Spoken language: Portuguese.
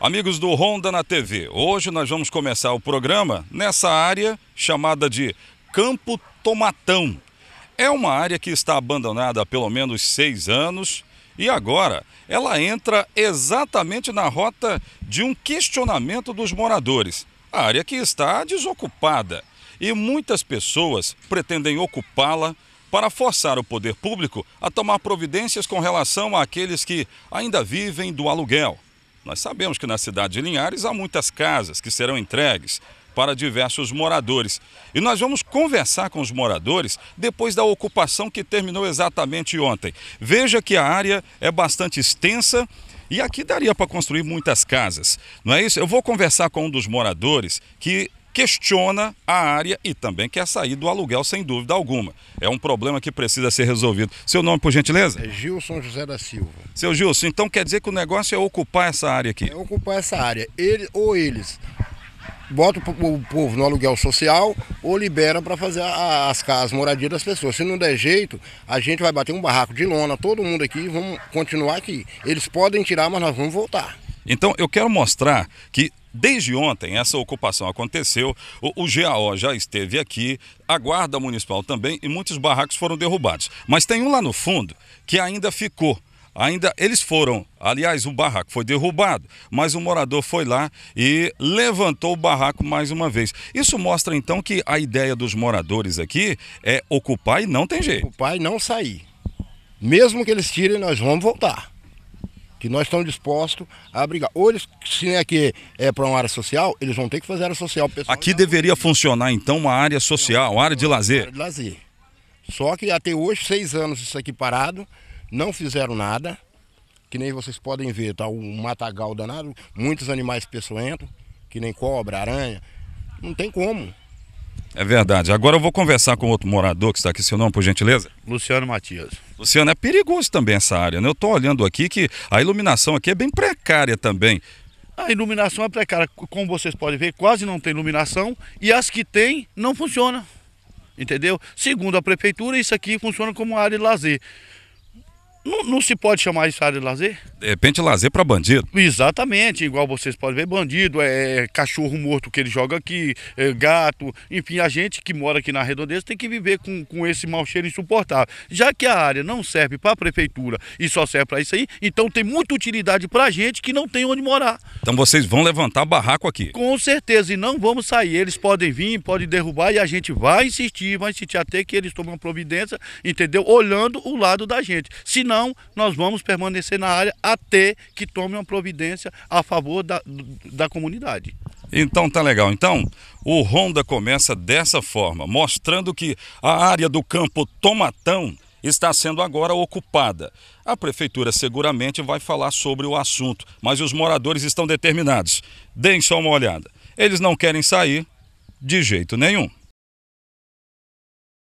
Amigos do Honda na TV, hoje nós vamos começar o programa nessa área chamada de Campo Tomatão. É uma área que está abandonada há pelo menos seis anos e agora ela entra exatamente na rota de um questionamento dos moradores. A área que está desocupada e muitas pessoas pretendem ocupá-la para forçar o poder público a tomar providências com relação àqueles que ainda vivem do aluguel. Nós sabemos que na cidade de Linhares há muitas casas que serão entregues para diversos moradores. E nós vamos conversar com os moradores depois da ocupação que terminou exatamente ontem. Veja que a área é bastante extensa e aqui daria para construir muitas casas, não é isso? Eu vou conversar com um dos moradores que questiona a área e também quer sair do aluguel, sem dúvida alguma. É um problema que precisa ser resolvido. Seu nome, por gentileza? É Gilson José da Silva. Seu Gilson, então quer dizer que o negócio é ocupar essa área aqui? É ocupar essa área. Ele ou eles bota o povo no aluguel social ou libera para fazer as casas, moradia das pessoas. Se não der jeito, a gente vai bater um barraco de lona, todo mundo aqui, vamos continuar aqui. Eles podem tirar, mas nós vamos voltar. Então eu quero mostrar que Desde ontem, essa ocupação aconteceu, o, o GAO já esteve aqui, a Guarda Municipal também, e muitos barracos foram derrubados. Mas tem um lá no fundo que ainda ficou ainda eles foram, aliás, o barraco foi derrubado, mas o morador foi lá e levantou o barraco mais uma vez. Isso mostra então que a ideia dos moradores aqui é ocupar e não tem jeito. Ocupar e não sair. Mesmo que eles tirem, nós vamos voltar que nós estamos dispostos a brigar. Ou eles, se é que é para uma área social, eles vão ter que fazer área social. Pessoal, Aqui deveria funcionar então uma área social, uma área de lazer. Área de lazer. Só que até hoje, seis anos isso aqui parado, não fizeram nada, que nem vocês podem ver, tá um matagal danado, muitos animais peçoentos, que nem cobra, aranha, não tem como. É verdade. Agora eu vou conversar com outro morador que está aqui, seu nome, por gentileza? Luciano Matias. Luciano, é perigoso também essa área, né? Eu estou olhando aqui que a iluminação aqui é bem precária também. A iluminação é precária, como vocês podem ver, quase não tem iluminação e as que tem não funciona. Entendeu? Segundo a prefeitura, isso aqui funciona como área de lazer. Não, não se pode chamar isso área de lazer? de repente, lazer para bandido. Exatamente, igual vocês podem ver, bandido, é, é cachorro morto que ele joga aqui, é, gato, enfim, a gente que mora aqui na redondeza tem que viver com, com esse mau cheiro insuportável. Já que a área não serve para a prefeitura e só serve para isso aí, então tem muita utilidade para a gente que não tem onde morar. Então vocês vão levantar barraco aqui? Com certeza, e não vamos sair. Eles podem vir, podem derrubar e a gente vai insistir, vai insistir até que eles tomem providência, entendeu? Olhando o lado da gente. Senão, nós vamos permanecer na área até que tome uma providência a favor da, da comunidade. Então tá legal. Então, o ronda começa dessa forma, mostrando que a área do campo Tomatão está sendo agora ocupada. A prefeitura seguramente vai falar sobre o assunto, mas os moradores estão determinados. Deem só uma olhada. Eles não querem sair de jeito nenhum.